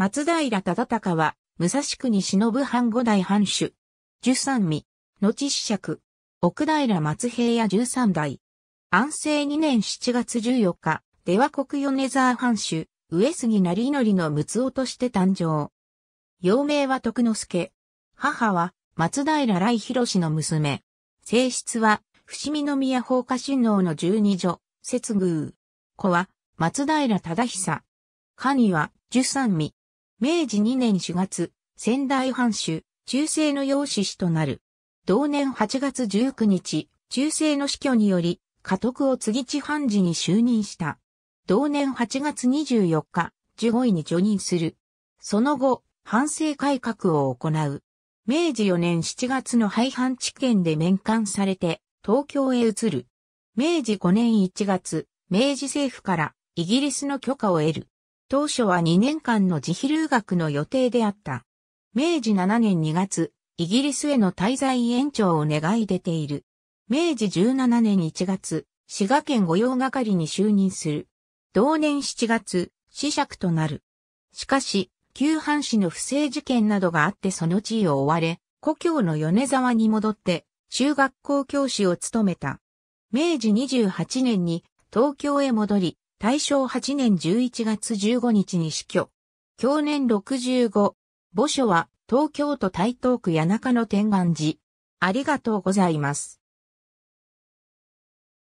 松平忠隆は、武蔵国忍藩五代藩主。十三味、後子爵。奥平松平や十三代。安政二年七月十四日、出は、国米沢藩主、上杉成則の六夫として誕生。幼名は徳之助。母は、松平来広の娘。性質は、伏見宮放火神王の十二女、節宮。子は、松平忠久。家には、十三味、明治2年4月、仙台藩主、中世の養子氏となる。同年8月19日、中世の死去により、家督を継地藩事に就任した。同年8月24日、15位に除任する。その後、反政改革を行う。明治4年7月の廃藩置県で免官されて、東京へ移る。明治5年1月、明治政府からイギリスの許可を得る。当初は2年間の自費留学の予定であった。明治7年2月、イギリスへの滞在延長を願い出ている。明治17年1月、滋賀県御用係に就任する。同年7月、死釈となる。しかし、旧藩士の不正事件などがあってその地位を追われ、故郷の米沢に戻って、中学校教師を務めた。明治28年に東京へ戻り、大正8年11月15日に死去。去年65。墓所は東京都台東区谷中の天安寺。ありがとうございます。